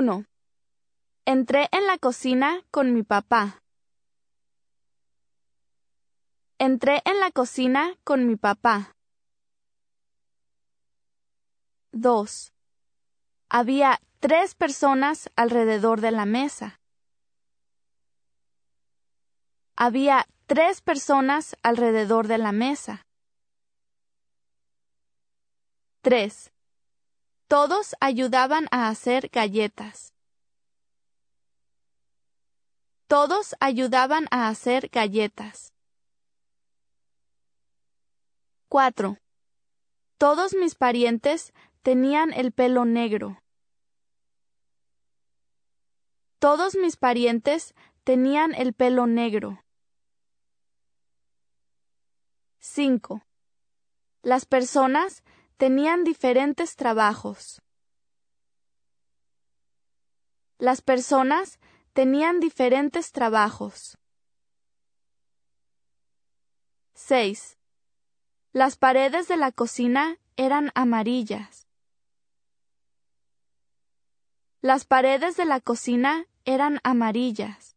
1. Entré en la cocina con mi papá. Entré en la cocina con mi papá. 2. Había tres personas alrededor de la mesa. Había tres personas alrededor de la mesa. 3. Todos ayudaban a hacer galletas. Todos ayudaban a hacer galletas. 4. Todos mis parientes tenían el pelo negro. Todos mis parientes tenían el pelo negro. 5. Las personas tenían diferentes trabajos. Las personas tenían diferentes trabajos. 6. Las paredes de la cocina eran amarillas. Las paredes de la cocina eran amarillas.